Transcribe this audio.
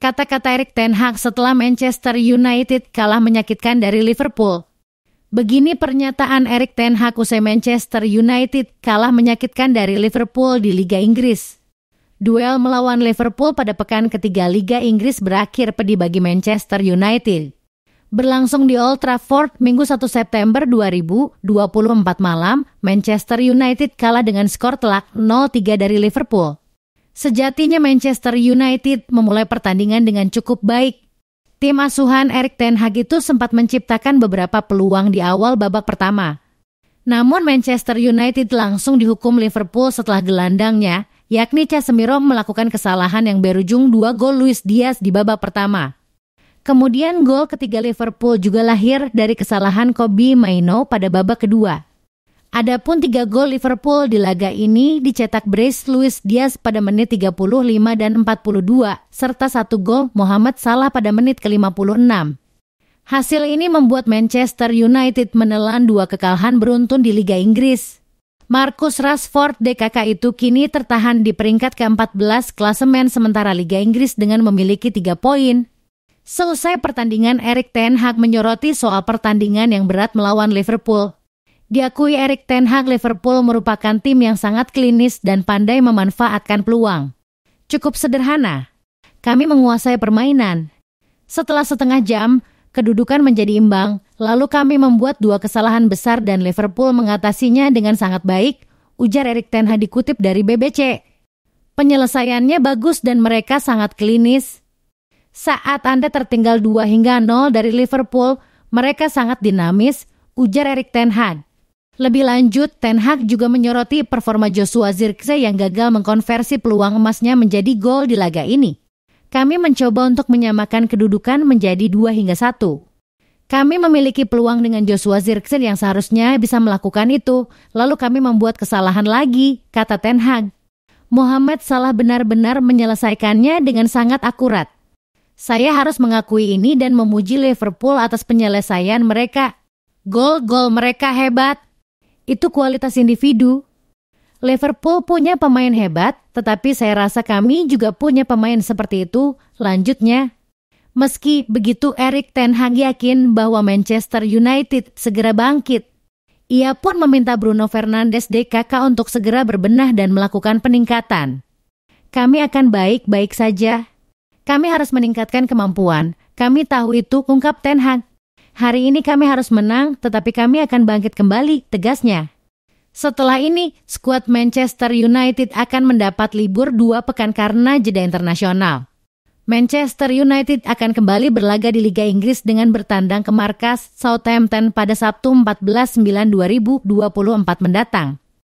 Kata-kata Erik Ten Hag setelah Manchester United kalah menyakitkan dari Liverpool. Begini pernyataan Erik Ten Hag usai Manchester United kalah menyakitkan dari Liverpool di Liga Inggris. Duel melawan Liverpool pada pekan ketiga Liga Inggris berakhir pedih bagi Manchester United. Berlangsung di Old Trafford Minggu 1 September 2024 malam, Manchester United kalah dengan skor telak 0-3 dari Liverpool. Sejatinya Manchester United memulai pertandingan dengan cukup baik. Tim asuhan Erik Ten Hag itu sempat menciptakan beberapa peluang di awal babak pertama. Namun Manchester United langsung dihukum Liverpool setelah gelandangnya, yakni Casemiro melakukan kesalahan yang berujung dua gol Luis Diaz di babak pertama. Kemudian gol ketiga Liverpool juga lahir dari kesalahan Kobe Maino pada babak kedua. Adapun tiga gol Liverpool di laga ini dicetak Brace Luis Diaz pada menit 35 dan 42, serta satu gol Mohamed Salah pada menit ke-56. Hasil ini membuat Manchester United menelan dua kekalahan beruntun di Liga Inggris. Marcus Rashford DKK itu kini tertahan di peringkat ke-14 klasemen sementara Liga Inggris dengan memiliki tiga poin. Selesai pertandingan, Erik Ten Hag menyoroti soal pertandingan yang berat melawan Liverpool. Diakui Erik Ten Hag, Liverpool merupakan tim yang sangat klinis dan pandai memanfaatkan peluang. Cukup sederhana, kami menguasai permainan. Setelah setengah jam, kedudukan menjadi imbang, lalu kami membuat dua kesalahan besar dan Liverpool mengatasinya dengan sangat baik, ujar Erik Ten Hag dikutip dari BBC. Penyelesaiannya bagus dan mereka sangat klinis, saat Anda tertinggal 2 hingga 0 dari Liverpool, mereka sangat dinamis, ujar Erik Ten Hag. Lebih lanjut, Ten Hag juga menyoroti performa Joshua Zirkzee yang gagal mengkonversi peluang emasnya menjadi gol di laga ini. Kami mencoba untuk menyamakan kedudukan menjadi 2 hingga 1. Kami memiliki peluang dengan Joshua Zirkzee yang seharusnya bisa melakukan itu, lalu kami membuat kesalahan lagi, kata Ten Hag. Mohamed Salah benar-benar menyelesaikannya dengan sangat akurat. Saya harus mengakui ini dan memuji Liverpool atas penyelesaian mereka. Gol-gol mereka hebat, itu kualitas individu. Liverpool punya pemain hebat, tetapi saya rasa kami juga punya pemain seperti itu. Lanjutnya, meski begitu Erik Ten Hag yakin bahwa Manchester United segera bangkit. Ia pun meminta Bruno Fernandes DKK untuk segera berbenah dan melakukan peningkatan. Kami akan baik-baik saja. Kami harus meningkatkan kemampuan. Kami tahu itu, ungkap Ten Hag. Hari ini kami harus menang, tetapi kami akan bangkit kembali, tegasnya. Setelah ini, skuad Manchester United akan mendapat libur dua pekan karena jeda internasional. Manchester United akan kembali berlaga di Liga Inggris dengan bertandang ke markas Southampton pada Sabtu 14 9 2024 mendatang.